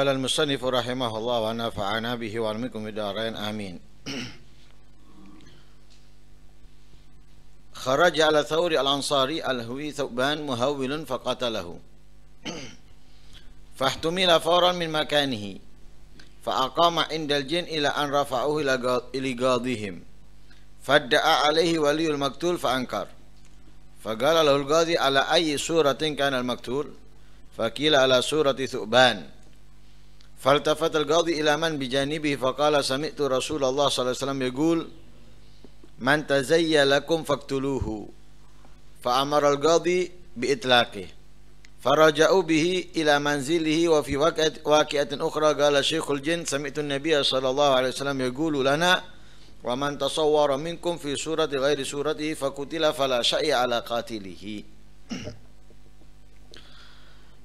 قال المصنف رحمه الله ونفعنا به وعلمكم بدارين آمين خرج على ثور الأنصاري الهوي ثوبان مهول فقتله فاحتمل فورا من مكانه فأقام عند الجن إلى أن رفعوه إلى قاضيهم فادعى عليه ولي المقتول فأنكر فقال له القاضي على أي سورة كان المقتول فقيل على سورة ثؤبان فالتفت القاضي إلى من بجانبه فقال سمعت رسول الله صلى الله عليه وسلم يقول من تزيى لكم فاقتلوه فأمر القاضي بإطلاقه فرجعوا به إلى منزله وفي واقعة أخرى قال شيخ الجن سمعت النبي صلى الله عليه وسلم يقول لنا ومن تصور منكم في سورة غير سورته فقتل فلا شيء على قاتله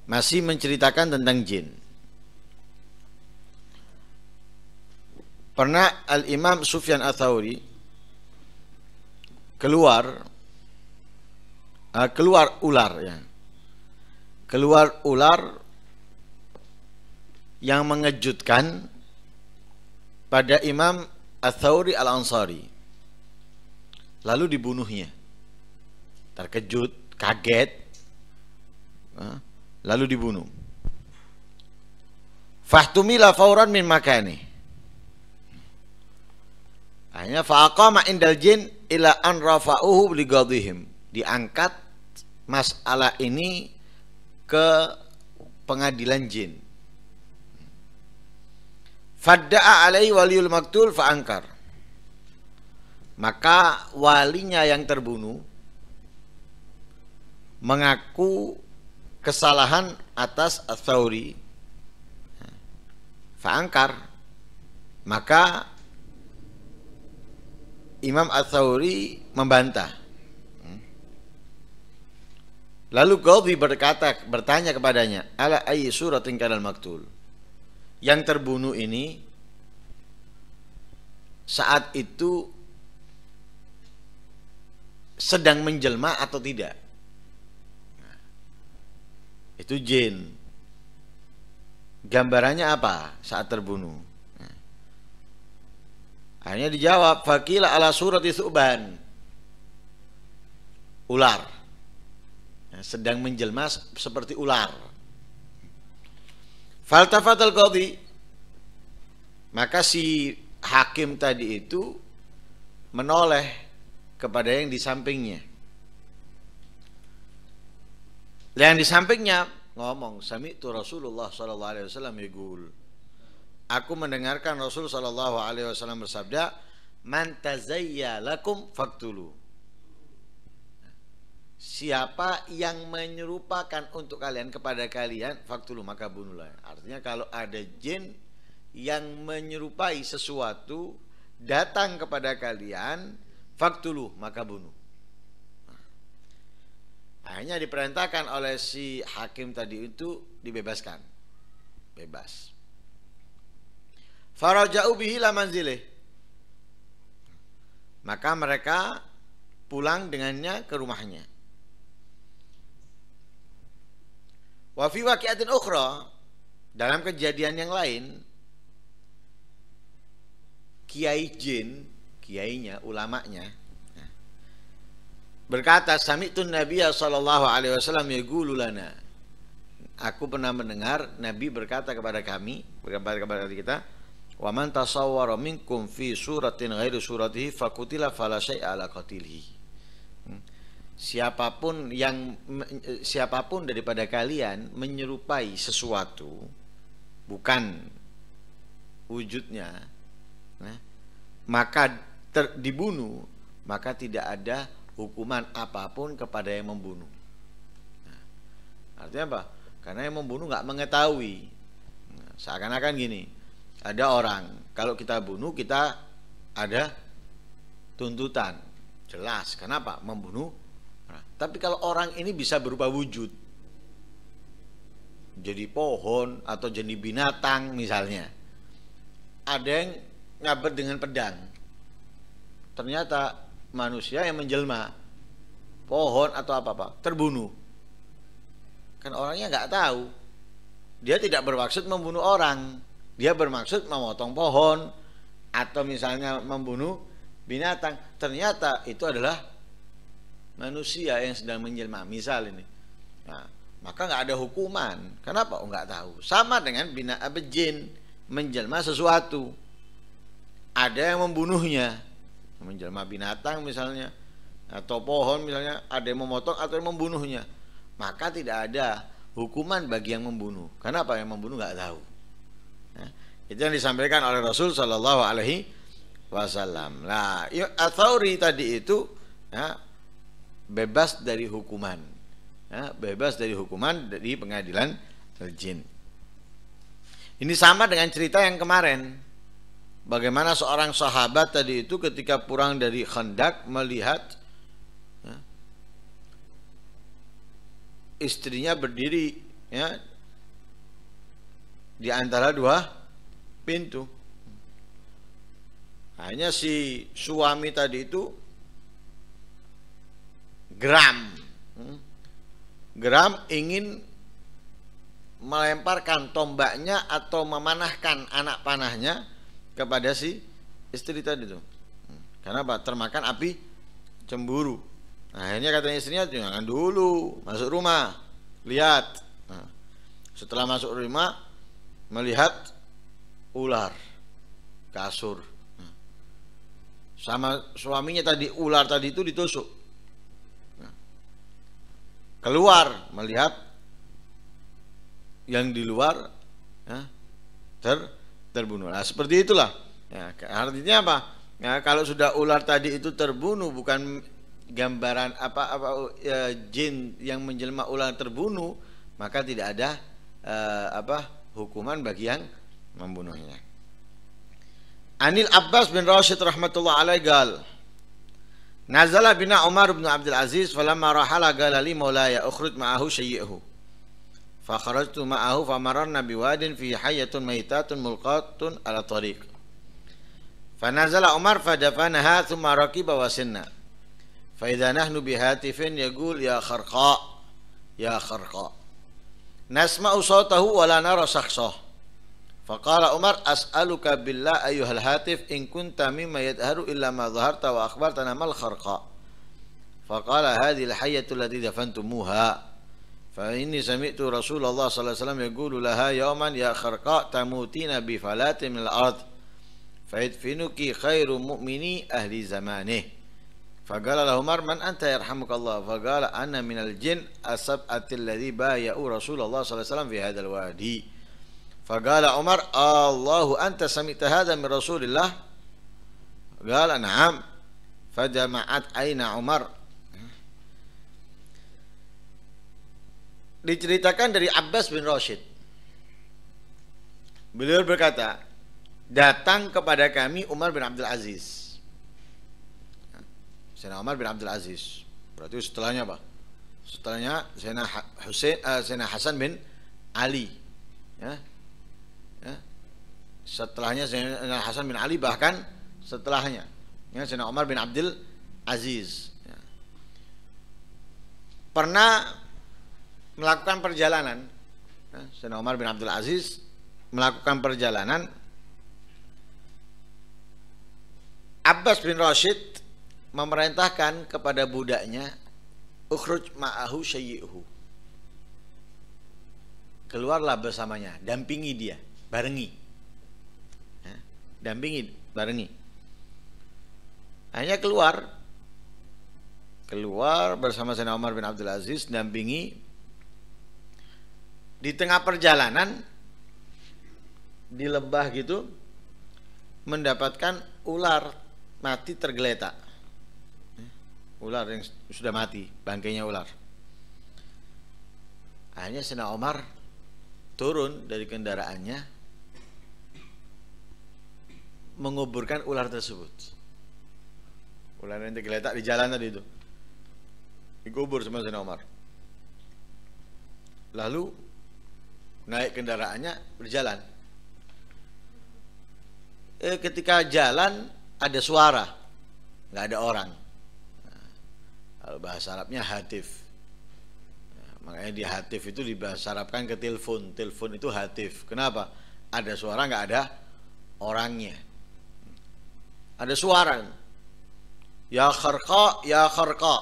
masih menceritakan tentang jin Pernah Al-Imam Sufyan Athauri keluar eh, keluar ular ya. Keluar ular yang mengejutkan pada Imam Athauri Al-Ansari. Lalu dibunuhnya. Terkejut, kaget. Eh, lalu dibunuh. Fahtumila fauran min makanih Akhirnya faqama indal jin ila an rafa'uhu ligadhihim. Diangkat masalah ini ke pengadilan jin. Fadda'a alaihi waliul maktul fa'angkar. Maka walinya yang terbunuh mengaku kesalahan atas Athauri. Fa'angkar. Maka Imam Al-Thawri membantah. Lalu Gaudi berkata, bertanya kepadanya, ala surat tingkat al maktul. Yang terbunuh ini saat itu sedang menjelma atau tidak? itu jin. Gambarannya apa saat terbunuh? Akhirnya dijawab, fakila ala itu uban Ular. Sedang menjelma seperti ular. Faltafat al -qadhi. Maka si hakim tadi itu menoleh kepada yang di sampingnya. Yang di sampingnya ngomong, sami itu Rasulullah saw alaihi wasallam Aku mendengarkan Rasul Shallallahu Alaihi Wasallam bersabda, "Mantazayya lakum faktulu." Siapa yang menyerupakan untuk kalian kepada kalian faktulu maka bunuhlah. Artinya kalau ada jin yang menyerupai sesuatu datang kepada kalian faktulu maka bunuh. Hanya diperintahkan oleh si hakim tadi itu dibebaskan. Bebas. Faraja'u bihi manzilih. Maka mereka pulang dengannya ke rumahnya. Wa fi waqi'atin ukhra dalam kejadian yang lain Kiai Jin, kiainya, ulamanya berkata samitun Nabiya sallallahu alaihi wasallam yaqulu lana Aku pernah mendengar Nabi berkata kepada kami, berkata kepada kita, Wa man tasawwara minkum fi suratin ghairi suratihi fakutila fala ala qatilhi. Hmm. Siapapun yang e, siapapun daripada kalian menyerupai sesuatu bukan wujudnya nah, maka ter, dibunuh maka tidak ada hukuman apapun kepada yang membunuh. Nah, artinya apa? Karena yang membunuh nggak mengetahui. Nah, Seakan-akan gini, ada orang. Kalau kita bunuh kita ada tuntutan. Jelas. Kenapa? Membunuh. Nah, tapi kalau orang ini bisa berupa wujud. Jadi pohon atau jadi binatang misalnya. Ada yang ngabet dengan pedang. Ternyata manusia yang menjelma pohon atau apa-apa terbunuh. Kan orangnya nggak tahu. Dia tidak bermaksud membunuh orang dia bermaksud memotong pohon atau misalnya membunuh binatang ternyata itu adalah manusia yang sedang menjelma misal ini nah, maka nggak ada hukuman kenapa oh tahu sama dengan binatang jin menjelma sesuatu ada yang membunuhnya menjelma binatang misalnya atau pohon misalnya ada yang memotong atau yang membunuhnya maka tidak ada hukuman bagi yang membunuh kenapa yang membunuh nggak tahu itu yang disampaikan oleh Rasul Shallallahu Alaihi Wasallam. Nah, Athauri tadi itu ya, bebas dari hukuman, ya, bebas dari hukuman di pengadilan jin. Ini sama dengan cerita yang kemarin. Bagaimana seorang sahabat tadi itu ketika pulang dari hendak melihat ya, istrinya berdiri ya, di antara dua pintu. Hanya si suami tadi itu geram. Hmm? Geram ingin melemparkan tombaknya atau memanahkan anak panahnya kepada si istri tadi itu. Hmm. Karena apa? Termakan api cemburu. akhirnya katanya istrinya jangan dulu masuk rumah, lihat. Nah, setelah masuk rumah melihat ular kasur hmm. sama suaminya tadi ular tadi itu ditusuk hmm. keluar melihat yang di luar ya, ter terbunuh nah seperti itulah ya, artinya apa ya, kalau sudah ular tadi itu terbunuh bukan gambaran apa apa ya, jin yang menjelma ular terbunuh maka tidak ada eh, apa hukuman bagi yang membunuhnya. Anil Abbas bin Rashid rahmatullah alaih gal. Nazala bina Umar bin Abdul Aziz falamma rahala gala maulaya ukhruj ma'ahu syayyi'hu. Fakharajtu ma'ahu famararna biwadin fi hayyatun maitatun mulqatun ala tariq. Fanazala Umar fadafanaha thumma rakiba wasinna. Faidha nahnu bihatifin yagul ya kharqa ya kharqa. Nasma'u sawtahu wa nara فقال عمر أسألك بالله أيها الهاتف إن كنت مما يدهر إلا ما ظهرت وأخبرتنا ما الخرقاء فقال هذه الحية التي دفنتموها فإني سمعت رسول الله صلى الله عليه وسلم يقول لها يوما يا خرقاء تموتين بفلات من الأرض فيدفنك خير مؤمني أهل زمانه فقال له عمر من أنت يرحمك الله فقال أنا من الجن السبعة الذي بايعوا رسول الله صلى الله عليه وسلم في هذا الوادي Fagala Umar, Allahu anta samita hadha min Rasulillah. Gala na'am. Fajama'at aina Umar. Diceritakan dari Abbas bin Rashid. Beliau berkata, datang kepada kami Umar bin Abdul Aziz. Sena Umar bin Abdul Aziz. Berarti setelahnya apa? Setelahnya Sena, eh, Hasan bin Ali. Ya, setelahnya Zainal Hasan bin Ali bahkan setelahnya ya, Zainal Omar bin Abdul Aziz ya. pernah melakukan perjalanan ya, Zainal Omar bin Abdul Aziz melakukan perjalanan Abbas bin Rashid memerintahkan kepada budaknya ukhruj ma'ahu syayyi'hu keluarlah bersamanya dampingi dia barengi dampingi barengi hanya keluar keluar bersama Sayyidina Umar bin Abdul Aziz dampingi di tengah perjalanan di lembah gitu mendapatkan ular mati tergeletak ular yang sudah mati bangkainya ular hanya Sena Omar turun dari kendaraannya menguburkan ular tersebut. Ular yang tergeletak di jalan tadi itu. Dikubur sama Sayyidina Umar. Lalu naik kendaraannya berjalan. Eh, ketika jalan ada suara, nggak ada orang. Nah, kalau bahasa Arabnya hatif. Nah, makanya di hatif itu dibahasarapkan ke telepon. Telepon itu hatif. Kenapa? Ada suara nggak ada orangnya. Ada suara. Ya kharqa, ya kharqa.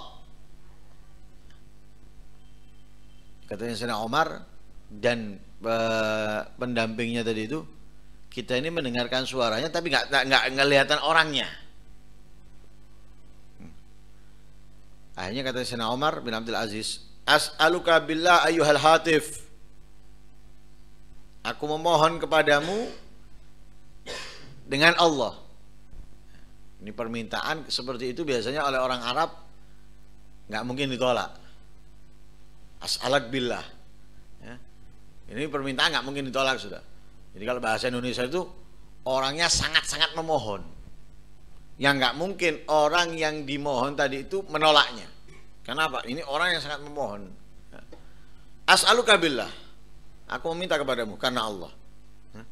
Katanya Sayyidina Omar dan e, pendampingnya tadi itu kita ini mendengarkan suaranya tapi nggak nggak ngelihatan orangnya. Akhirnya kata Sayyidina Omar bin Abdul Aziz, "As'aluka billah ayuhal hatif." Aku memohon kepadamu dengan Allah ini permintaan seperti itu biasanya oleh orang Arab nggak mungkin ditolak. As'alak billah. Ya. Ini permintaan nggak mungkin ditolak sudah. Jadi kalau bahasa Indonesia itu orangnya sangat-sangat memohon. Yang nggak mungkin orang yang dimohon tadi itu menolaknya. Kenapa? Ini orang yang sangat memohon. Ya. As'aluka billah. Aku meminta kepadamu karena Allah. Ya.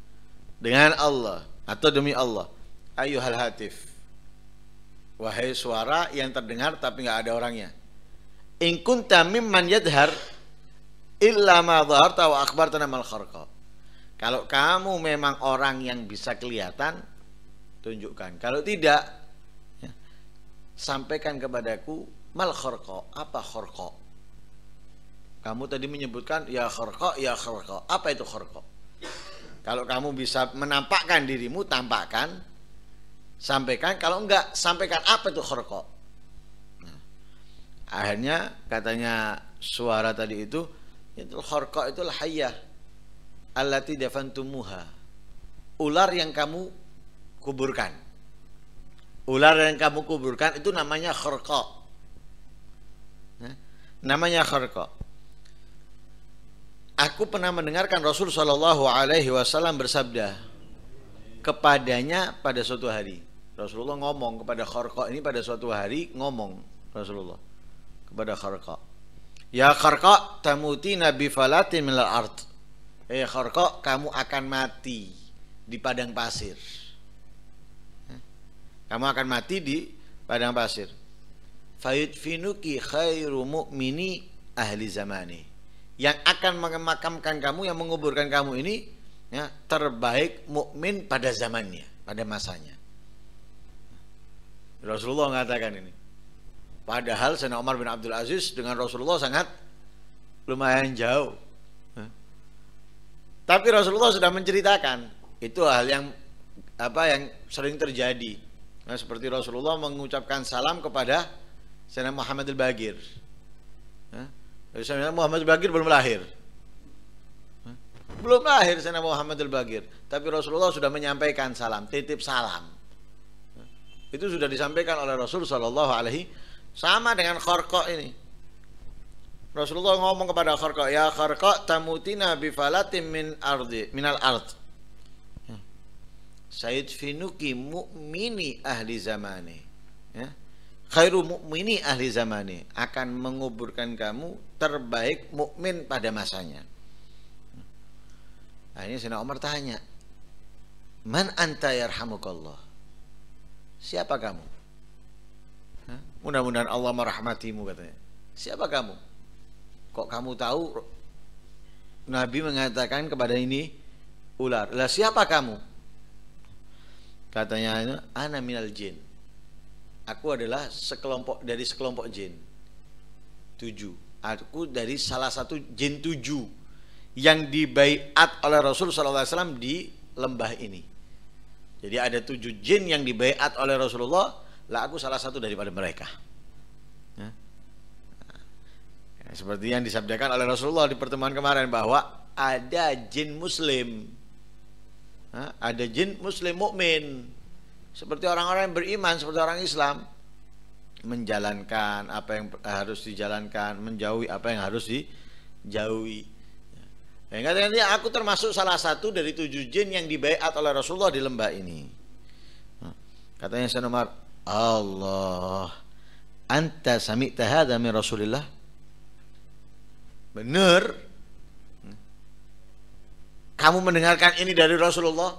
Dengan Allah atau demi Allah. Ayuhal hatif Wahai suara yang terdengar tapi nggak ada orangnya. In kunta mimman yadhar illa ma dhaharta wa akhbartana mal kharqa. Kalau kamu memang orang yang bisa kelihatan, tunjukkan. Kalau tidak, ya, sampaikan kepadaku mal kharqa, apa kharqa? Kamu tadi menyebutkan ya kharqa, ya kharqa. Apa itu kharqa? Kalau kamu bisa menampakkan dirimu, tampakkan sampaikan kalau enggak sampaikan apa itu khurqa nah, akhirnya katanya suara tadi itu itu khurqa itu hayyah allati dafantumuha ular yang kamu kuburkan ular yang kamu kuburkan itu namanya khurqa nah, namanya khurqa aku pernah mendengarkan Rasul Shallallahu Alaihi Wasallam bersabda kepadanya pada suatu hari Rasulullah ngomong kepada Kharqa ini pada suatu hari ngomong Rasulullah kepada Kharqa. Ya Kharqa tamuti nabi falatin minal art. Eh Kharqa kamu akan mati di padang pasir. Eh, kamu akan mati di padang pasir. Fayudfinuki khairu mu'mini ahli zamani. Yang akan memakamkan kamu, yang menguburkan kamu ini ya, terbaik mukmin pada zamannya, pada masanya. Rasulullah mengatakan ini. Padahal Sayyidina Umar bin Abdul Aziz dengan Rasulullah sangat lumayan jauh. Tapi Rasulullah sudah menceritakan itu hal yang apa yang sering terjadi. Nah, seperti Rasulullah mengucapkan salam kepada Sayyidina Muhammad al-Bagir. Sayyidina Muhammad al-Bagir belum lahir. Belum lahir Sayyidina Muhammad al-Bagir, tapi Rasulullah sudah menyampaikan salam, titip salam. Itu sudah disampaikan oleh Rasul Shallallahu Alaihi sama dengan kharqa ini. Rasulullah ngomong kepada kharqa ya kharqa tamutina bifalatim min ardi minal ard. Ya. Said finuki mukmini ahli zamani. Ya. Khairu mukmini ahli zamani akan menguburkan kamu terbaik mukmin pada masanya. Akhirnya Sina Umar tanya, Man anta yarhamukallah? Siapa kamu? Mudah-mudahan Allah merahmatimu katanya. Siapa kamu? Kok kamu tahu Nabi mengatakan kepada ini ular. Lah siapa kamu? Katanya ana minal jin. Aku adalah sekelompok dari sekelompok jin. Tujuh. Aku dari salah satu jin tujuh yang dibaiat oleh Rasul SAW di lembah ini. Jadi ada tujuh jin yang dibaiat oleh Rasulullah, lah aku salah satu daripada mereka. Ya. ya seperti yang disabdakan oleh Rasulullah di pertemuan kemarin bahwa ada jin muslim. Ya, ada jin muslim mukmin. Seperti orang-orang yang beriman, seperti orang Islam menjalankan apa yang harus dijalankan, menjauhi apa yang harus dijauhi. Dan katanya aku termasuk salah satu dari tujuh jin yang dibaiat oleh Rasulullah di lembah ini. Nah, katanya Sayyidina Umar, Allah, anta sami tahada min Rasulillah? Benar. Kamu mendengarkan ini dari Rasulullah?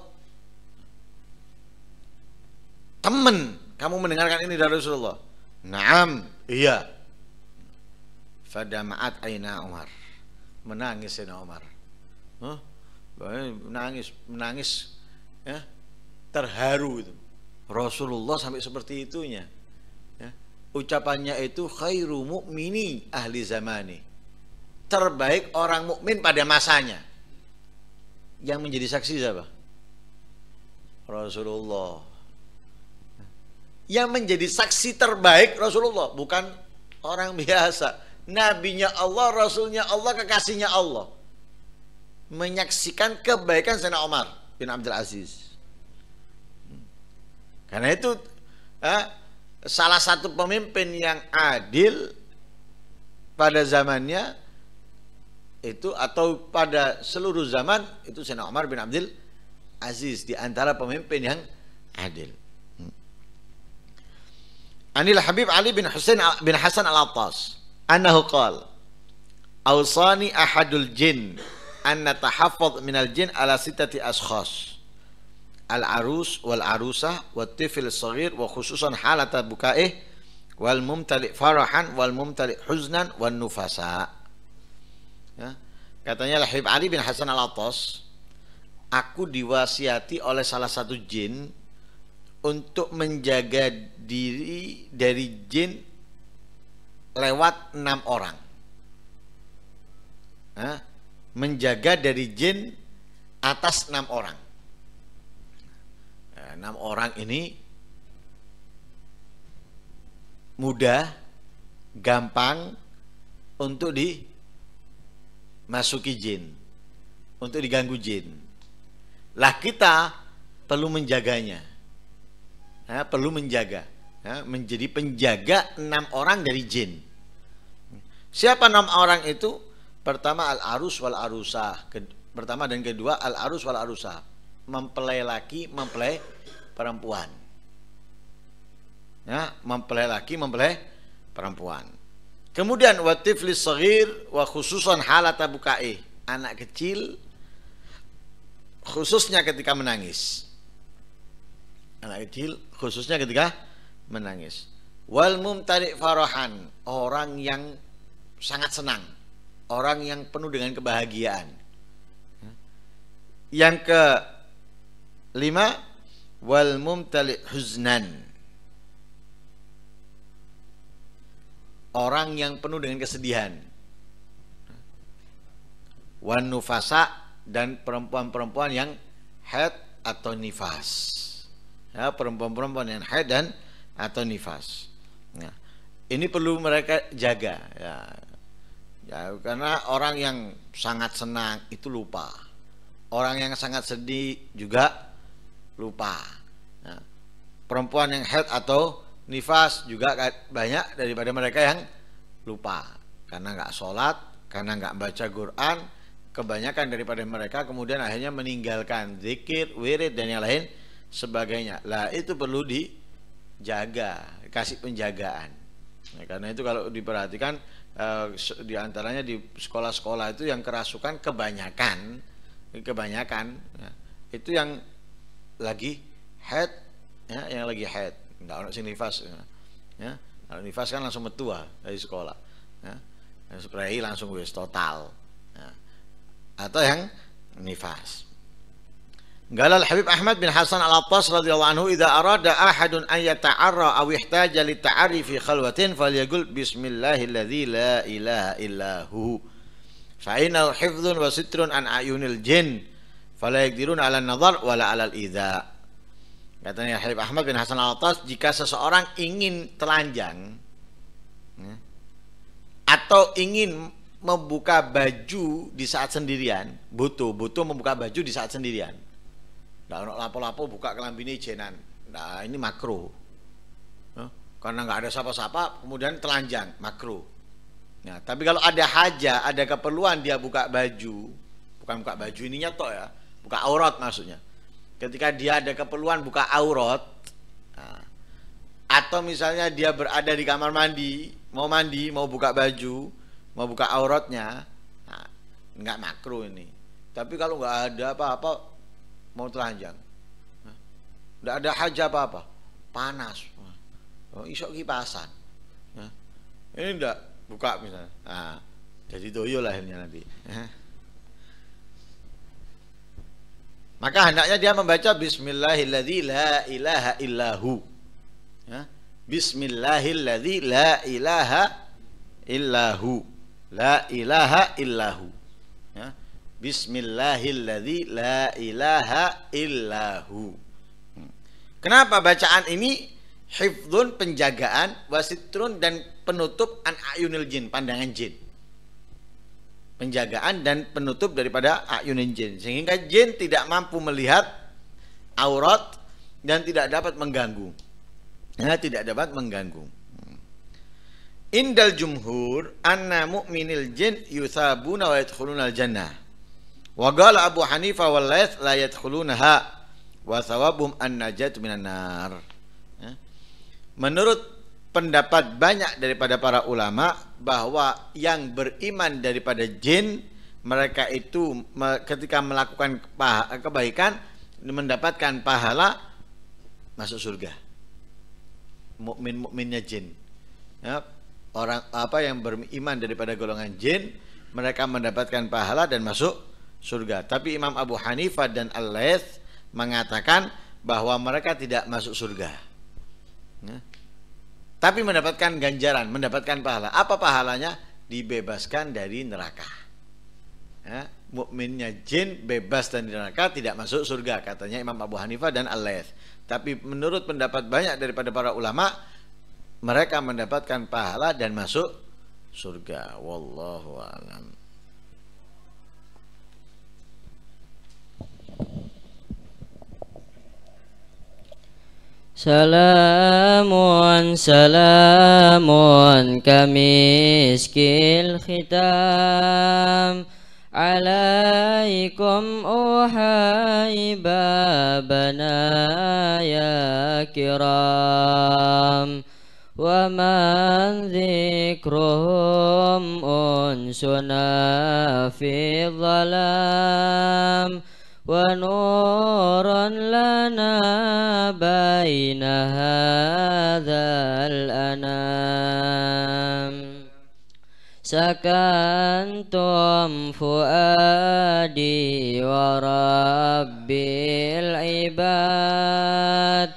Teman, kamu mendengarkan ini dari Rasulullah? Naam, iya. Fadama'at aina Umar. Menangis Sayyidina Umar huh? menangis menangis ya terharu itu Rasulullah sampai seperti itunya ya. ucapannya itu khairu mukmini ahli zamani terbaik orang mukmin pada masanya yang menjadi saksi siapa Rasulullah yang menjadi saksi terbaik Rasulullah bukan orang biasa nabinya Allah rasulnya Allah kekasihnya Allah menyaksikan kebaikan Sayyidina Umar bin Abdul Aziz. Hmm. Karena itu eh, salah satu pemimpin yang adil pada zamannya itu atau pada seluruh zaman itu Sena Omar bin Abdul Aziz di antara pemimpin yang adil. Hmm. Anil Habib Ali bin Hussein bin Hasan Al-Attas annahu qala Ausani ahadul jin anna min minal jin ala sitati ashkhas al arus wal arusah wa tifil saghir wa khususan halata bukaih wal mumtali farahan wal mumtali huznan wal nufasa ya. katanya Lahib Ali bin Hasan al Atas aku diwasiati oleh salah satu jin untuk menjaga diri dari jin lewat enam orang. Nah, menjaga dari jin atas enam orang. Nah, enam orang ini mudah, gampang untuk dimasuki jin, untuk diganggu jin. Lah kita perlu menjaganya, ya, perlu menjaga, ya, menjadi penjaga enam orang dari jin. Siapa enam orang itu? Pertama al-arus wal arusa Pertama dan kedua al-arus wal arusa Mempelai laki, mempelai perempuan. Ya, mempelai laki, mempelai perempuan. Kemudian watiflis sagir wa khususan halata bukai. Anak kecil khususnya ketika menangis. Anak kecil khususnya ketika menangis. Wal mumtari farahan, orang yang sangat senang orang yang penuh dengan kebahagiaan. Yang ke lima wal mumtali huznan. Orang yang penuh dengan kesedihan. Wan nufasa dan perempuan-perempuan yang head atau nifas. Ya, perempuan-perempuan yang head dan atau nifas. Nah, ini perlu mereka jaga. Ya Ya, karena orang yang sangat senang itu lupa. Orang yang sangat sedih juga lupa. ya. perempuan yang head atau nifas juga banyak daripada mereka yang lupa karena nggak sholat, karena nggak baca Quran, kebanyakan daripada mereka kemudian akhirnya meninggalkan zikir, wirid dan yang lain sebagainya. Lah itu perlu dijaga, kasih penjagaan. Nah, karena itu kalau diperhatikan Eh, di antaranya di sekolah-sekolah itu yang kerasukan kebanyakan kebanyakan ya, itu yang lagi head ya yang lagi head nggak orang sini nifas ya, ya kalau nifas kan langsung metua dari sekolah ya yang spray langsung wis total ya. atau yang nifas Gala Habib Ahmad bin Hasan al attas radhiyallahu anhu idza arada ahadun an yata'arra aw ihtaja li ta'arifi khalwatin falyaqul bismillahilladzi la ilaha illahu. Fa inal hifdzun wa sitrun an ayunil jin fala yaqdirun 'ala an-nadhar wa la 'ala al-idza. Katanya Habib Ahmad bin Hasan al attas jika seseorang ingin telanjang ya, atau ingin membuka baju di saat sendirian butuh butuh membuka baju di saat sendirian lah ono lapo-lapo buka kelambine jenan. Nah, ini makro. Nah, karena nggak ada siapa-siapa, kemudian telanjang, makro. Nah, tapi kalau ada haja, ada keperluan dia buka baju, bukan buka baju ininya toh ya, buka aurat maksudnya. Ketika dia ada keperluan buka aurat, nah, atau misalnya dia berada di kamar mandi, mau mandi, mau buka baju, mau buka auratnya, nah, nggak makro ini. Tapi kalau nggak ada apa-apa, mau telanjang tidak ada hajat apa-apa panas oh, isok kipasan nah, ini tidak buka misalnya nah, jadi doyo lah ini nanti maka hendaknya dia membaca Bismillahilladzi la ilaha illahu ya? Bismillahilladzi la ilaha illahu La ilaha illahu Bismillahilladzi la ilaha illahu. Hmm. Kenapa bacaan ini hifdzun penjagaan wasitrun dan penutup an ayunil jin pandangan jin penjagaan dan penutup daripada ayunil jin sehingga jin tidak mampu melihat aurat dan tidak dapat mengganggu ya, tidak dapat mengganggu hmm. indal jumhur anna mu'minil jin yuthabuna wa yadkhulunal jannah Wagal Abu Hanifah wal layat la wasawabum an-najat minan nar. Ya. Menurut pendapat banyak daripada para ulama bahwa yang beriman daripada jin mereka itu ketika melakukan kebaikan mendapatkan pahala masuk surga. Mukmin-mukminnya jin. Ya. orang apa yang beriman daripada golongan jin mereka mendapatkan pahala dan masuk surga. Tapi Imam Abu Hanifah dan al layth mengatakan bahwa mereka tidak masuk surga. Ya. Tapi mendapatkan ganjaran, mendapatkan pahala. Apa pahalanya? Dibebaskan dari neraka. Ya. Mukminnya jin bebas dari neraka, tidak masuk surga, katanya Imam Abu Hanifah dan al layth Tapi menurut pendapat banyak daripada para ulama, mereka mendapatkan pahala dan masuk surga. Wallahu a'lam. Salamun salamun kamiskil khitam Alaikum uhai babana ya kiram Wa man zikruhum unsuna fi dhalam ونورا لنا بين هذا الأنام سكنتم فؤادي ورب العباد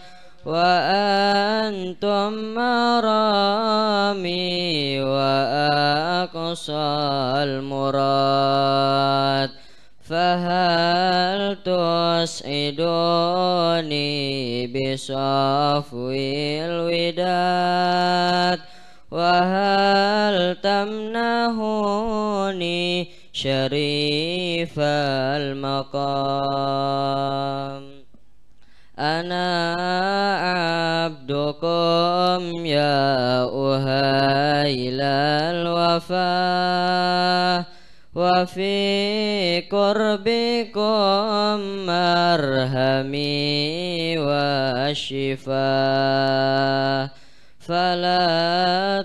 وأنتم مرامي وأقصى المراد tusiduni bisafwil widat Wahal tamnahuni syarifal maqam Ana abdukum ya uhailal wafah wa fi qurbikum marhami wa shifa fala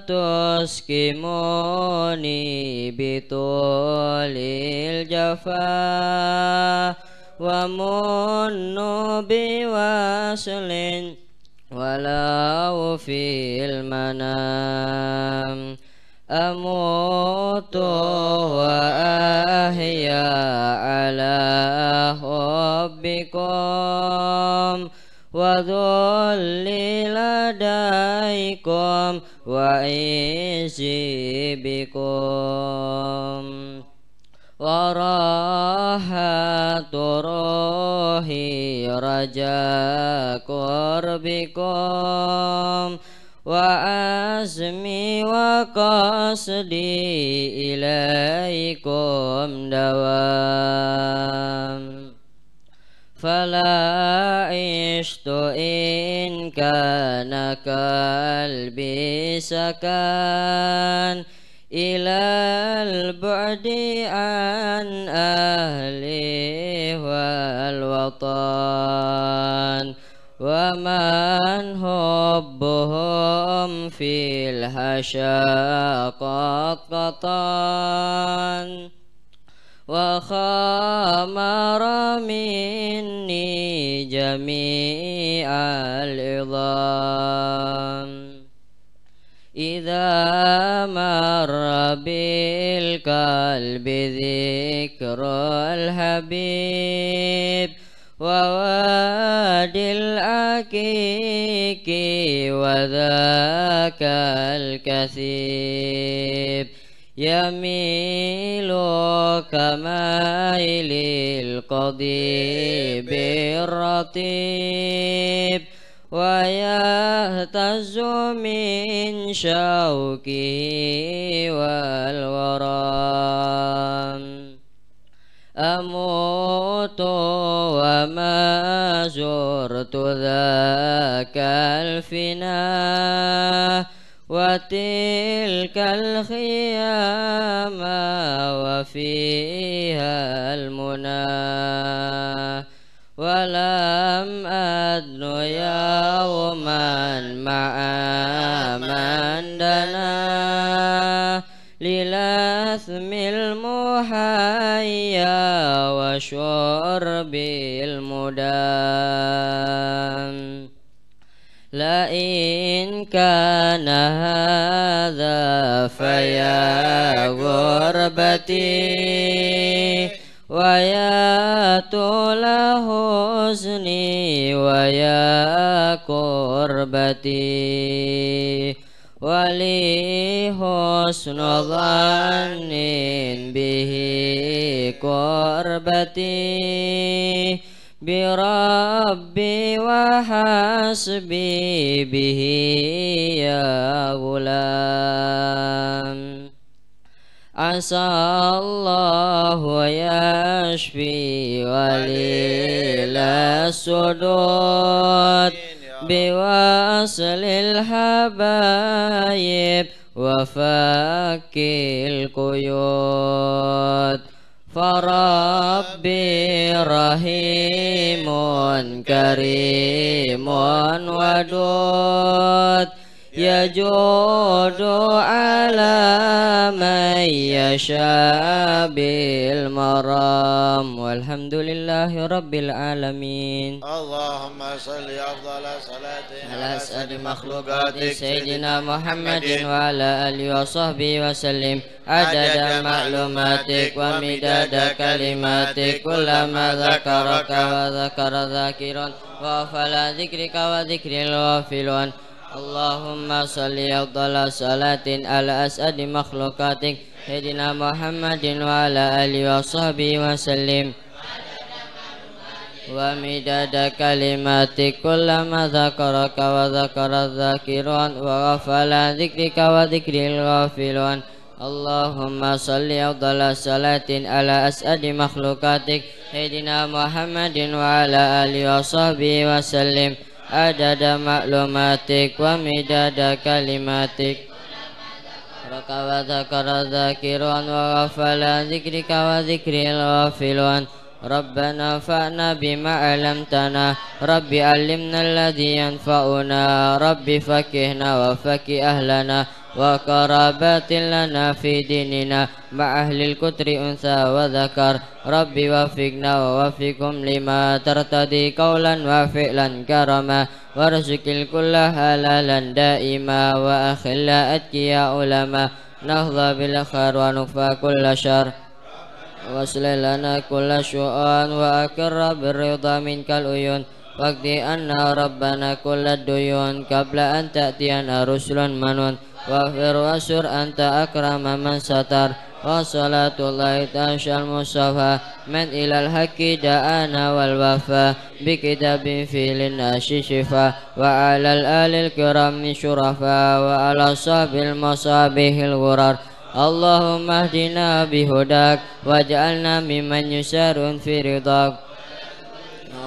tuskimuni bitulil jafa wa munnu bi waslin walau fil manam أموت وأحيا على حبكم وذل لديكم وعيشي بكم وراحة روحي رجاء قربكم وأسمي وقصدي إليكم دوام فلا عشت إن كان قلبي سكان إلى البعد عن أهلي والوطن ومن هو ربهم في قد قطان وخمر مني جميع العظام إذا مر بالقلب ذكر الحبيب ووالد الفيك وذاك الكثيب يميل كمائل القضيب الرطيب ويهتز من شوكه والورام أموت زرت ذاك الفنا وتلك الخيام وفيها المنى ولم أدن يوما مع من دنا للأثم المحيا وشرب المنى كان هذا فيا غربتي ويا طول حزني ويا كربتي ولي حسن ظن به قربتي بربي وحسبي به يا غلام عسى الله يشفي وليل السدود بوصل الحبايب وفك القيود Farabbi rahimun karimun wadud Ya jodoh alam من يشاء بالمرام والحمد لله رب العالمين اللهم صل أفضل صلاة على أسعد مخلوقاتك سيدنا محمد وعلى آله وصحبه وسلم عدد معلوماتك ومداد كلماتك كلما ذكرك وذكر ذاكر وفلا ذكرك وذكر الغافلون اللهم صل أفضل صلاة على أسعد مخلوقاتك Sayyidina Muhammadin wa ala ali wa sahbi wa wa midada kalimati kullama dhakaraka wa dhakara dhakirun wa ghafala dhikrika wa dhikril Allahumma salli salatin ala as'adi makhlukatik Sayyidina Muhammadin wa ala ali wa sahbi wa sallim adada wa midada kalimatik ذكرك وذكر الذاكر وغفل ذكرك وذكر الغافل ربنا فأنا بما علمتنا ربي علمنا الذي ينفعنا ربي فكهنا وفك أهلنا وقرابات لنا في ديننا مع أهل الكتر أنثى وذكر ربي وفقنا ووفقهم لما ترتدي قولا وفعلا كرما وارزق الكل حلالا دائما وأخل أتقياء علما نهضى بالخير ونخفى كل شر واصل لنا كل شؤون وأكر بالرضا منك العيون واقضي أن ربنا كل الديون قبل أن تأتينا رسل منون واغفر واسر أنت أكرم من ستر وصلاة الله تنشى المصطفى من إلى الحق دعانا والوفا بكتاب في للناس شفا وعلى الآل الكرام شرفا وعلى صحب المصابه الغرر اللهم اهدنا بهداك واجعلنا ممن يسار في رضاك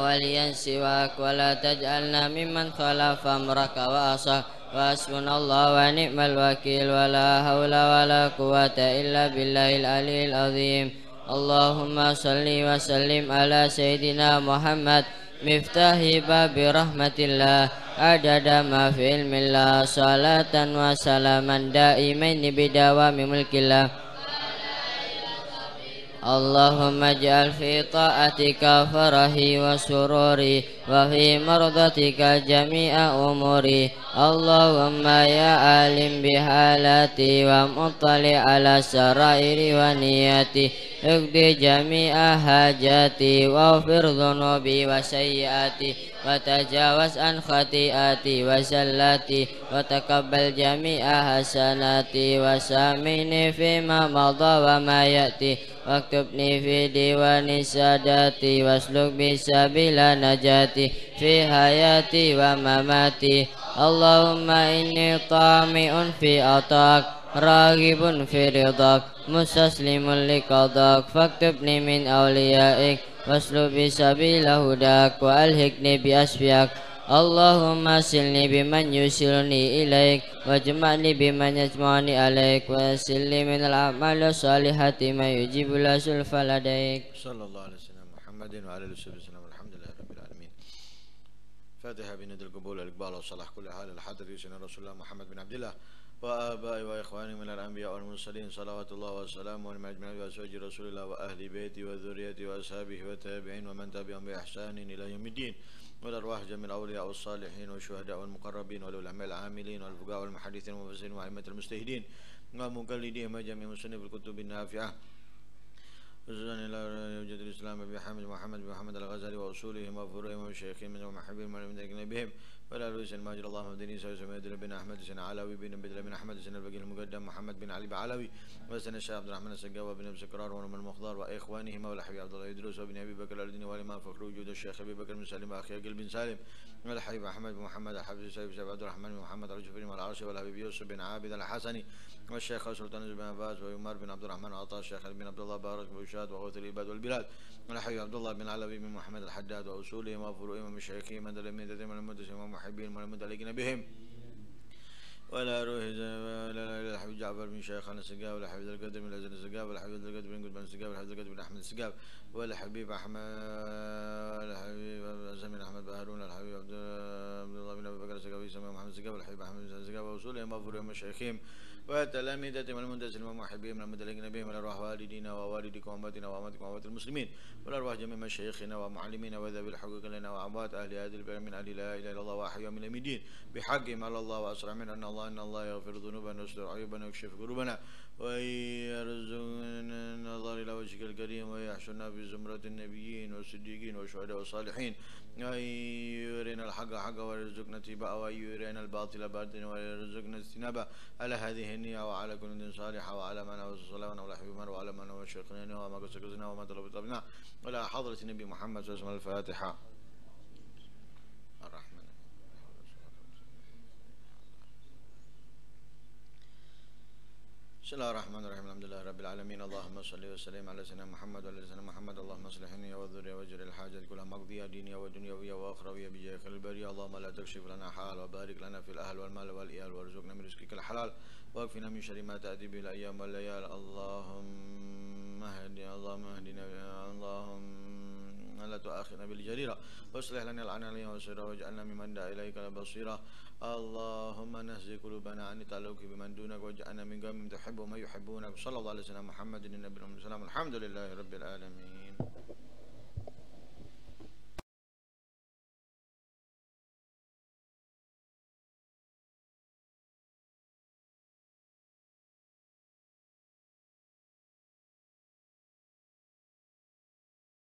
وليا سواك ولا تجعلنا ممن خلف أمرك وأصاك وحسبنا الله ونعم الوكيل ولا حول ولا قوة إلا بالله العلي العظيم اللهم صل وسلم على سيدنا محمد مفتاح باب رحمة الله عدد ما في علم الله صلاة وسلاما دائمين بدوام ملك الله اللهم اجعل في طاعتك فرحي وسروري وفي مرضتك جميع أموري اللهم يا عالم بحالاتي ومطلع على سرائري ونياتي اقضي جميع حاجاتي واغفر ذنوبي وسيئاتي وتجاوز عن خطيئاتي وزلاتي وتقبل جميع حسناتي وسامني فيما مضى وما يأتي واكتبني في ديوان ساداتي واسلك بسبيل نجاتي في حياتي ومماتي اللهم إني طامئ في أطاك راغب في رضاك مستسلم لقضاك فاكتبني من أوليائك واسلبي سبيل هداك وألهكني باسفيك اللهم سلني بمن يسلني إليك واجمعني بمن يجمعني عليك وسلني من الأعمال الصالحة ما يجيب الاسلف سلف لديك صلى الله عليه وسلم محمد وعلى آله وصحبه وسلم والحمد لله رب العالمين فاتحة بند القبول الإقبال والصلاح كل حال الحضر سيدنا رسول الله محمد بن عبد الله وآبائي وإخواني من الأنبياء والمرسلين صلوات الله وسلامه عليهم أجمعين وأزواج رسول الله وأهل بيتي وذريتي وأصحابه والتابعين ومن تبعهم بإحسان إلى يوم الدين والأرواح جميع الأولياء والصالحين والشهداء والمقربين والعلماء العاملين والفقهاء والمحدثين والمفسرين وأئمة المجتهدين ومقلديهم وجميع مسلمين في الكتب النافعة وزن إلى يوجد الإسلام بحمد محمد بن محمد الغزالي وأصولهم وفروعهم وشيخهم ومحبهم ومن أجنبهم ولا لويس الماجر اللهم اهدني سوى سميد بن احمد بن علوي بن بدر بن احمد بن البقيل المقدم محمد بن علي بعلوي وسن الشيخ عبد الرحمن السقاوي بن ابي سكرار ونم المخضر واخوانه مولى حبيب عبد الله يدرس وابن ابي بكر الدين والامام فخر وجود الشيخ ابي بكر بن سالم واخي بن سالم من الحبيب أحمد بن محمد الحبيب سيف سيف عبد الرحمن بن محمد الجفري والعاصي والحبيب يوسف بن عابد الحسني والشيخ سلطان بن باز ويمر بن عبد الرحمن عطاء الشيخ بن عبد الله بارك بن شاد وغوث العباد والبلاد من الحبيب عبد الله بن علوي بن محمد الحداد وأصولهم وفروعهم ومشايخهم من المدثين من المدرسين ومحبين من المدلقين بهم ولا روح ولا الحبيب جعفر بن خان السقاف ولا حبيب القدر بن الازن السقاف ولا حبيب القدر بن قدبان السقاف ولا حبيب القدر بن احمد السقاف ولا حبيب احمد ولا حبيب زميل احمد بهرون ولا حبيب عبد الله بن ابي بكر السقاف ولا حبيب محمد السقاف ولا حبيب احمد السقاف وصولهم مغفور مشايخهم وتلاميذه من والمنتسل المحبين من المدلقين بهم والأرواح والدينا ووالدكم وأمتنا وأمتكم وأمة المسلمين من والأرواح جميع مشايخنا ومعلمينا وذوي الحقوق لنا وأموات أهل هذه البلد من أهل لا إله إلا الله واحد من الدين بحقهم على الله وأسرع من أن الله أن الله يغفر ذنوبنا ويستر عيوبنا ويكشف قلوبنا ويرزقنا النظر إلى وجهك الكريم ويحشرنا في زمرة النبيين والصديقين والشهداء والصالحين ويرينا الحق حقا ويرزقنا اتباعه ويرينا الباطل باطلا ويرزقنا اجتنابه على هذه النية وعلى كل صالحة وعلى من الله عليه وسلم وعلى من وشيخنا وما قصدنا وما طلبنا ولا حضرة النبي محمد صلى الله عليه وسلم الفاتحة بسم الله الرحمن الرحيم الحمد لله رب العالمين اللهم صل وسلم على سيدنا محمد وعلى سيدنا محمد اللهم اصلح لي وذري واجر الحاجة كلها مقضية دينية ودنيوية وأخروية بجاه خير البرية اللهم لا تكشف لنا حال وبارك لنا في الأهل والمال والإيال وارزقنا من رزقك الحلال واكفنا من شر ما تأتي به الأيام والليال اللهم اهدنا اللهم اهدنا اللهم لا تؤاخذنا بالجريرة واصلح لنا العن عليها واجعلنا ممن دعا إليك بصيرا اللهم نهزي قلوبنا عن تعلق بمن دونك واجعلنا من قوم تحب وما يحبونك صلى الله عليه وسلم محمد النبي وسلم الحمد لله رب العالمين